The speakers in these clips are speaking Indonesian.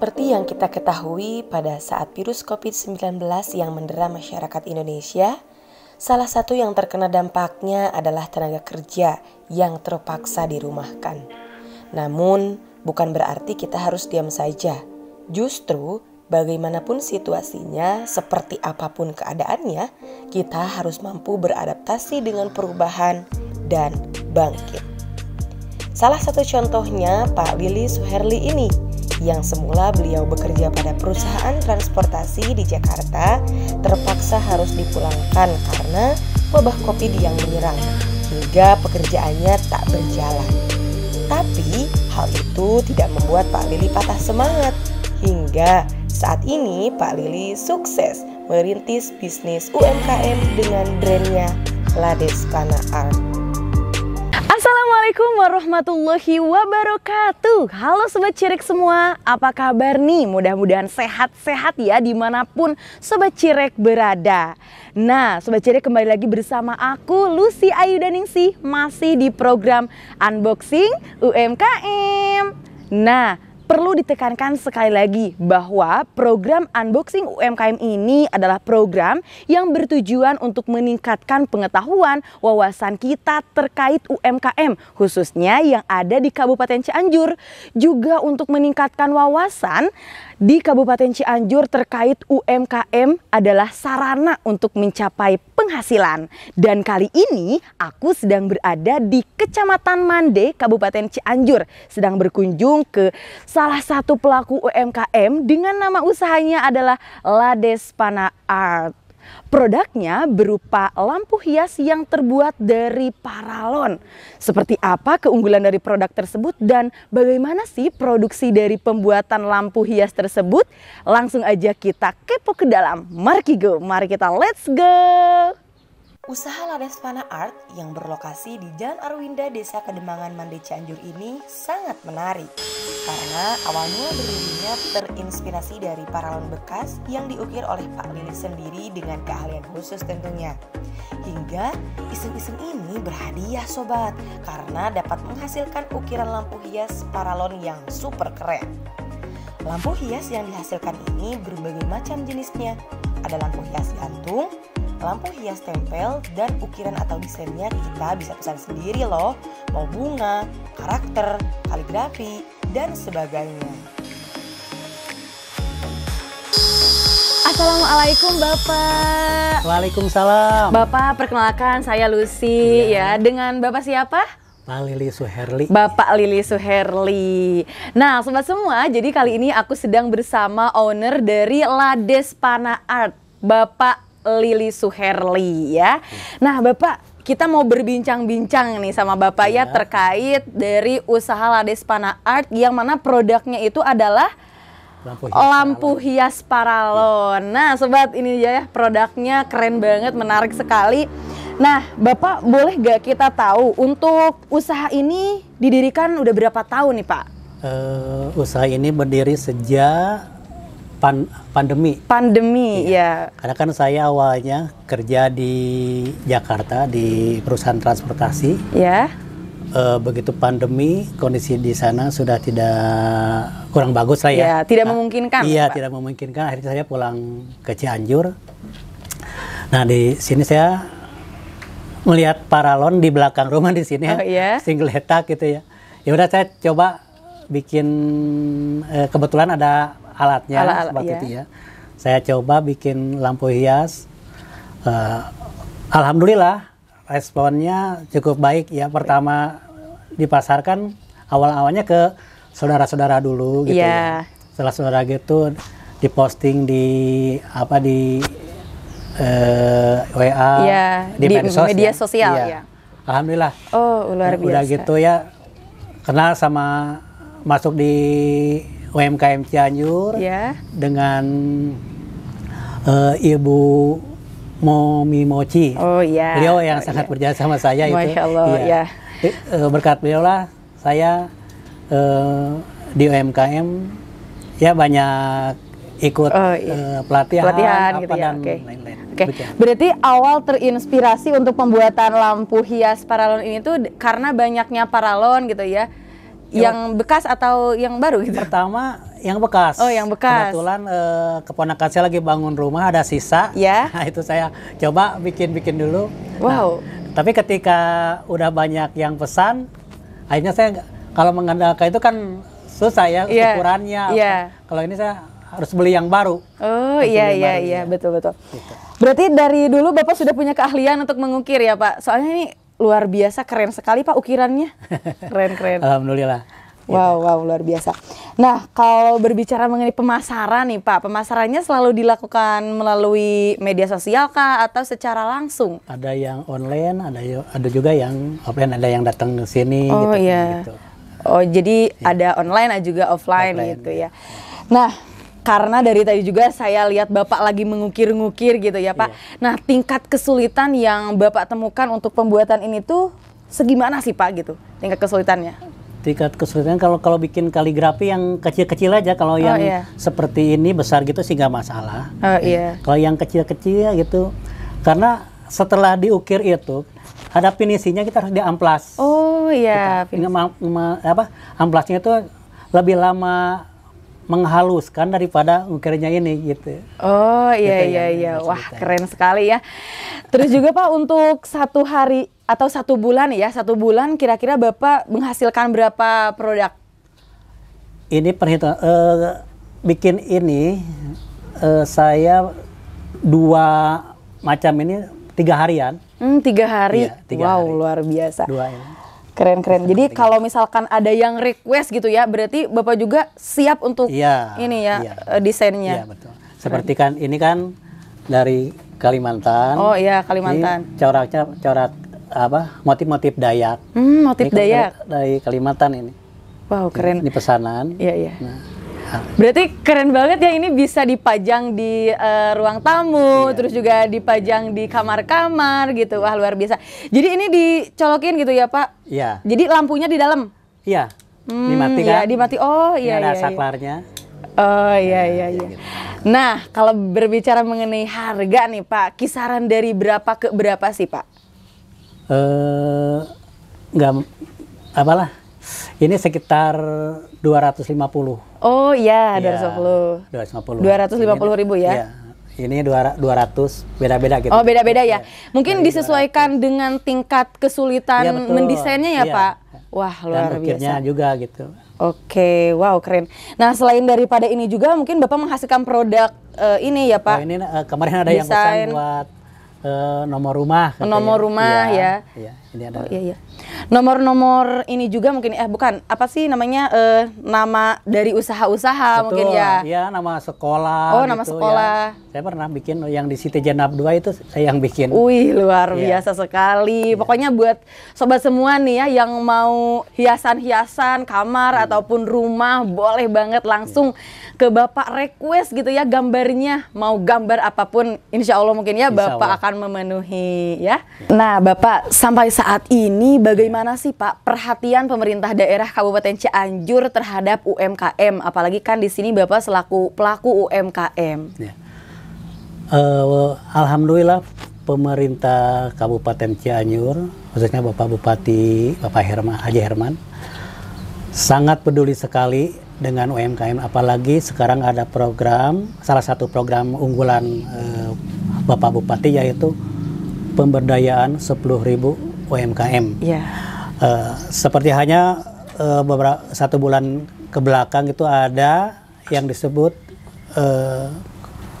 Seperti yang kita ketahui pada saat virus COVID-19 yang mendera masyarakat Indonesia, salah satu yang terkena dampaknya adalah tenaga kerja yang terpaksa dirumahkan. Namun, bukan berarti kita harus diam saja. Justru, bagaimanapun situasinya, seperti apapun keadaannya, kita harus mampu beradaptasi dengan perubahan dan bangkit. Salah satu contohnya Pak Willy Suherli ini – yang semula beliau bekerja pada perusahaan transportasi di Jakarta, terpaksa harus dipulangkan karena wabah COVID yang menyerang, hingga pekerjaannya tak berjalan. Tapi hal itu tidak membuat Pak Lili patah semangat, hingga saat ini Pak Lili sukses merintis bisnis UMKM dengan brandnya Lades Pana Art. Assalamualaikum warahmatullahi wabarakatuh Halo Sobat Cirek semua, apa kabar nih? Mudah-mudahan sehat-sehat ya dimanapun Sobat Cirek berada Nah Sobat Cirek kembali lagi bersama aku Lucy Ayu Daningsih Masih di program Unboxing UMKM Nah Perlu ditekankan sekali lagi bahwa program unboxing UMKM ini adalah program yang bertujuan untuk meningkatkan pengetahuan wawasan kita terkait UMKM khususnya yang ada di Kabupaten Cianjur juga untuk meningkatkan wawasan di Kabupaten Cianjur terkait UMKM adalah sarana untuk mencapai penghasilan. Dan kali ini aku sedang berada di Kecamatan Mande, Kabupaten Cianjur, sedang berkunjung ke salah satu pelaku UMKM dengan nama usahanya adalah Lades Pana Art. Produknya berupa lampu hias yang terbuat dari paralon. Seperti apa keunggulan dari produk tersebut dan bagaimana sih produksi dari pembuatan lampu hias tersebut? Langsung aja kita kepo ke dalam. Mari go, mari kita let's go! Usaha Laresvana Art yang berlokasi di Jalan Arwinda, Desa Kedemangan, Mande Cianjur ini sangat menarik karena awalnya berdirinya terinspirasi dari paralon bekas yang diukir oleh Pak Lilis sendiri dengan keahlian khusus tentunya. Hingga iseng-iseng ini berhadiah sobat karena dapat menghasilkan ukiran lampu hias paralon yang super keren. Lampu hias yang dihasilkan ini berbagai macam jenisnya. Ada lampu hias gantung, lampu hias tempel, dan ukiran atau desainnya kita bisa pesan sendiri loh. Mau bunga, karakter, kaligrafi, dan sebagainya. Assalamualaikum Bapak. Waalaikumsalam. Bapak perkenalkan saya Lucy ya. ya. Dengan Bapak siapa? Pak Lili Suherli. Bapak Lili Suherli. Nah, sobat semua, jadi kali ini aku sedang bersama owner dari Lades Pana Art, Bapak Lili Suherli ya. Nah, Bapak kita mau berbincang-bincang nih sama Bapak ya, ya terkait dari usaha Ladespana Art yang mana produknya itu adalah lampu hias, lampu paralon. hias paralon. Iya. Nah, sobat ini ya produknya keren banget, menarik sekali. Nah, Bapak boleh gak kita tahu untuk usaha ini didirikan udah berapa tahun nih Pak? Uh, usaha ini berdiri sejak pan, pandemi. Pandemi, ya. ya. Karena kan saya awalnya kerja di Jakarta di perusahaan transportasi. Ya. E, begitu pandemi, kondisi di sana sudah tidak kurang bagus lah ya. Ya, tidak nah, memungkinkan. Iya, Pak. tidak memungkinkan. Akhirnya saya pulang ke Cianjur. Nah, di sini saya melihat paralon di belakang rumah di sini ya. oh, ya, single letak gitu ya. Ya udah saya coba bikin eh, kebetulan ada alatnya alat -alat, iya. seperti yeah. itu ya. Saya coba bikin lampu hias. Uh, Alhamdulillah responnya cukup baik ya. Pertama dipasarkan awal-awalnya ke saudara-saudara dulu gitu yeah. ya. Setelah saudara gitu diposting di apa di uh, eh, WA, yeah, di, di medsos, media ya. sosial ya. Alhamdulillah. Oh, luar biasa. Udah gitu ya kenal sama masuk di UMKM Cianjur ya. dengan uh, Ibu Momi Mochi. Oh iya. Beliau yang oh, sangat ya. berjasa sama saya Masya itu. Allah, ya. Uh, berkat beliau lah saya uh, di UMKM ya banyak ikut oh, iya. uh, pelatihan, pelatihan apa gitu ya. dan lain-lain. Oke. Okay. Berarti awal terinspirasi untuk pembuatan lampu hias paralon ini tuh karena banyaknya paralon gitu ya yang bekas atau yang baru gitu? Pertama yang bekas. Oh, yang bekas. Kebetulan uh, keponakan saya lagi bangun rumah ada sisa. Ya. Nah, itu saya coba bikin-bikin dulu. Nah, wow. Nah, tapi ketika udah banyak yang pesan, akhirnya saya kalau mengandalkan itu kan susah ya yeah. ukurannya. Yeah. Iya. Kalau ini saya harus beli yang baru. Oh iya iya, iya iya betul betul. Gitu. Berarti dari dulu Bapak sudah punya keahlian untuk mengukir ya, Pak. Soalnya ini luar biasa keren sekali Pak ukirannya. Keren-keren. Alhamdulillah. Gitu. Wow, wow, luar biasa. Nah, kalau berbicara mengenai pemasaran nih Pak, pemasarannya selalu dilakukan melalui media sosial kah atau secara langsung? Ada yang online, ada ada juga yang offline, ada yang datang ke sini. Oh gitu, kan, iya. Gitu. Oh jadi ya. ada online, ada juga offline, offline gitu ya. ya. Nah, karena dari tadi juga saya lihat Bapak lagi mengukir-ngukir gitu ya Pak. Iya. Nah tingkat kesulitan yang Bapak temukan untuk pembuatan ini tuh segimana sih Pak gitu tingkat kesulitannya? Tingkat kesulitan kalau kalau bikin kaligrafi yang kecil-kecil aja kalau oh, yang iya. seperti ini besar gitu sih nggak masalah. Oh, iya. Kalau yang kecil-kecil ya gitu karena setelah diukir itu ada finisinya kita harus diamplas. Oh iya. Kita, apa amplasnya itu lebih lama menghaluskan daripada ukirnya ini gitu. Oh iya gitu iya iya, wah keren sekali ya. Terus juga Pak untuk satu hari atau satu bulan ya, satu bulan kira-kira Bapak menghasilkan berapa produk? Ini perhitungan uh, eh, bikin ini uh, saya dua macam ini tiga harian. Hmm, tiga hari. Ya, tiga wow, hari. luar biasa. Dua ini. Keren-keren. Jadi kalau misalkan ada yang request gitu ya, berarti Bapak juga siap untuk ya, ini ya, ya. desainnya. Iya, betul. Seperti kan ini kan dari Kalimantan. Oh iya, Kalimantan. Coraknya corak apa? Motif-motif Dayak. Hmm, motif ini kan Dayak. Dari Kalimantan ini. Wow, keren. Ini pesanan. Iya, iya. Nah, Berarti keren banget ya ini bisa dipajang di uh, ruang tamu, iya. terus juga dipajang di kamar-kamar gitu. Wah, luar biasa. Jadi ini dicolokin gitu ya, Pak? Iya. Jadi lampunya di dalam? Iya. Hmm, dimatikan. Iya, dimati. Oh, iya ini Ada iya, iya. saklarnya. Oh iya nah, iya iya. Gitu. Nah, kalau berbicara mengenai harga nih, Pak, kisaran dari berapa ke berapa sih, Pak? Eh uh, nggak apalah ini sekitar 250. Oh iya, ya, 250. 250. 250 ribu ya. ya ini 200 beda-beda gitu. Oh, beda-beda ya. Iya, mungkin Dari disesuaikan 200. dengan tingkat kesulitan ya, mendesainnya ya, ya, Pak. Wah, luar Dan biasa. juga gitu. Oke, wow keren. Nah, selain daripada ini juga mungkin Bapak menghasilkan produk uh, ini ya, Pak. Oh, ini uh, kemarin ada Desain. yang pesan buat uh, nomor rumah. Nomor iya, ya. rumah ya. ya. ya. Ini ada. Oh, iya, iya nomor-nomor ini juga mungkin eh bukan apa sih namanya eh, nama dari usaha-usaha mungkin ya ya nama sekolah oh gitu, nama ya. sekolah ya. saya pernah bikin yang di Siti Jenab 2 itu saya yang bikin wih luar ya. biasa sekali ya. pokoknya buat sobat semua nih ya yang mau hiasan-hiasan kamar hmm. ataupun rumah boleh banget langsung ya. ke bapak request gitu ya gambarnya mau gambar apapun insya Allah mungkin ya insya bapak Allah. akan memenuhi ya. ya nah bapak sampai saat ini bagaimana Bagaimana sih Pak perhatian pemerintah daerah Kabupaten Cianjur terhadap UMKM? Apalagi kan di sini Bapak selaku pelaku UMKM. Ya. Uh, Alhamdulillah pemerintah Kabupaten Cianjur, khususnya Bapak Bupati Bapak Herman Haji Herman, sangat peduli sekali dengan UMKM. Apalagi sekarang ada program, salah satu program unggulan uh, Bapak Bupati yaitu pemberdayaan 10.000 UMKM. Yeah. Iya. Uh, seperti hanya uh, eh, beberapa satu bulan ke belakang itu ada yang disebut uh, eh,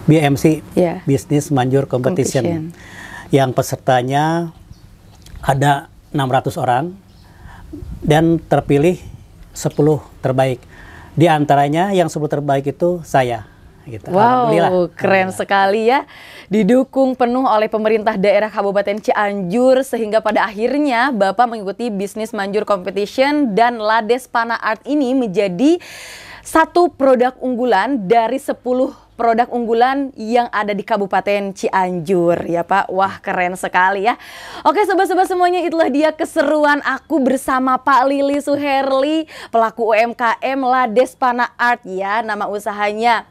BMC yeah. Business Manjur Competition, Competition yang pesertanya ada 600 orang dan terpilih 10 terbaik. Di antaranya yang 10 terbaik itu saya. Gitu. Wow, keren sekali ya. Didukung penuh oleh pemerintah daerah Kabupaten Cianjur sehingga pada akhirnya Bapak mengikuti bisnis Manjur Competition dan Lades Pana Art ini menjadi satu produk unggulan dari 10 produk unggulan yang ada di Kabupaten Cianjur ya Pak. Wah keren sekali ya. Oke sobat-sobat semuanya itulah dia keseruan aku bersama Pak Lili Suherli pelaku UMKM Lades Pana Art ya nama usahanya.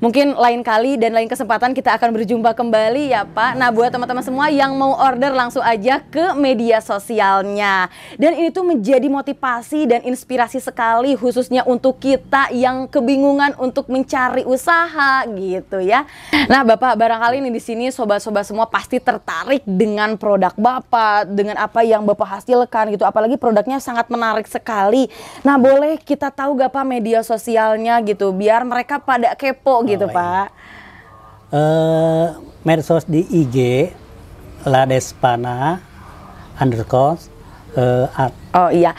Mungkin lain kali dan lain kesempatan kita akan berjumpa kembali ya Pak. Nah buat teman-teman semua yang mau order langsung aja ke media sosialnya. Dan ini tuh menjadi motivasi dan inspirasi sekali khususnya untuk kita yang kebingungan untuk mencari usaha gitu ya. Nah Bapak barangkali ini di sini sobat-sobat semua pasti tertarik dengan produk Bapak, dengan apa yang Bapak hasilkan gitu. Apalagi produknya sangat menarik sekali. Nah boleh kita tahu gak Pak media sosialnya gitu biar mereka pada kepo gitu lain. Pak? Uh, medsos di IG Ladespana underscore uh, eh, art. Oh iya,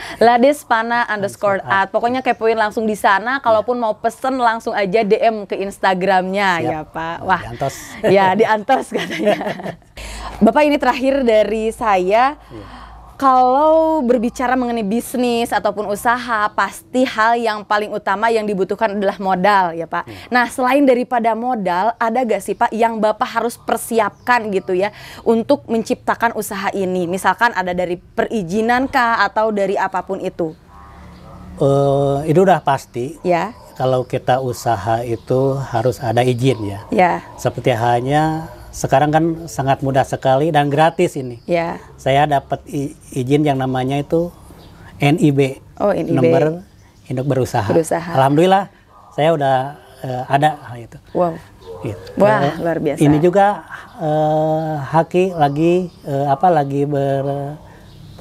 Pana underscore art. art. Pokoknya kepoin langsung di sana. Iya. Kalaupun yeah. mau pesen langsung aja DM ke Instagramnya Siap. ya Pak. Wah, diantos. ya diantos katanya. Bapak ini terakhir dari saya. Yeah. Kalau berbicara mengenai bisnis ataupun usaha, pasti hal yang paling utama yang dibutuhkan adalah modal ya Pak. Ya. Nah selain daripada modal, ada gak sih Pak yang Bapak harus persiapkan gitu ya untuk menciptakan usaha ini? Misalkan ada dari perizinan kah atau dari apapun itu? Uh, itu udah pasti. Ya. Kalau kita usaha itu harus ada izin ya. Ya. Seperti hanya sekarang kan sangat mudah sekali dan gratis ini. Ya. Saya dapat izin yang namanya itu NIB. Oh, NIB. Nomor induk berusaha. berusaha. Alhamdulillah saya udah uh, ada hal itu. Wow. Gitu. Wah, luar biasa. Ini juga uh, Haki lagi uh, apa lagi ber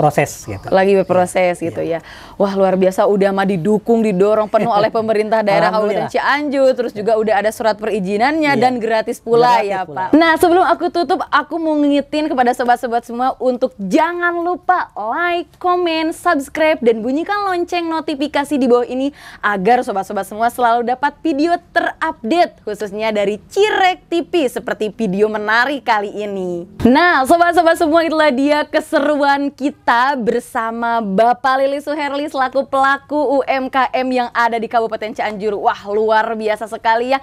proses gitu. Lagi iya. berproses ya. gitu ya. ya. Wah luar biasa udah mah didukung didorong penuh oleh pemerintah daerah Kabupaten Cianjur terus juga udah ada surat perizinannya ya. dan gratis pula gratis ya pula. Pak. Nah sebelum aku tutup aku mau ngingetin kepada sobat-sobat semua untuk jangan lupa like, comment, subscribe dan bunyikan lonceng notifikasi di bawah ini agar sobat-sobat semua selalu dapat video terupdate khususnya dari Cirek TV seperti video menarik kali ini. Nah sobat-sobat semua itulah dia keseruan kita kita bersama Bapak Lili Suherli selaku pelaku UMKM yang ada di Kabupaten Cianjur. Wah, luar biasa sekali ya.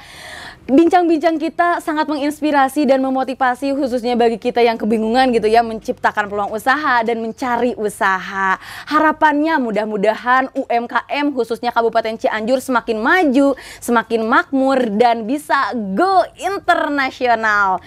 Bincang-bincang kita sangat menginspirasi dan memotivasi khususnya bagi kita yang kebingungan gitu ya menciptakan peluang usaha dan mencari usaha. Harapannya mudah-mudahan UMKM khususnya Kabupaten Cianjur semakin maju, semakin makmur dan bisa go internasional.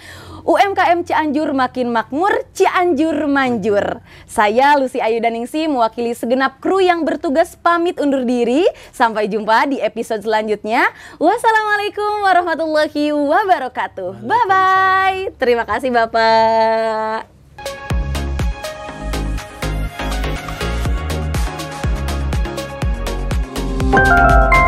UMKM Cianjur makin makmur, Cianjur manjur. Saya Lucy Ayu Daningsi mewakili segenap kru yang bertugas pamit undur diri. Sampai jumpa di episode selanjutnya. Wassalamualaikum warahmatullahi wabarakatuh. Bye-bye. Terima kasih Bapak. Thank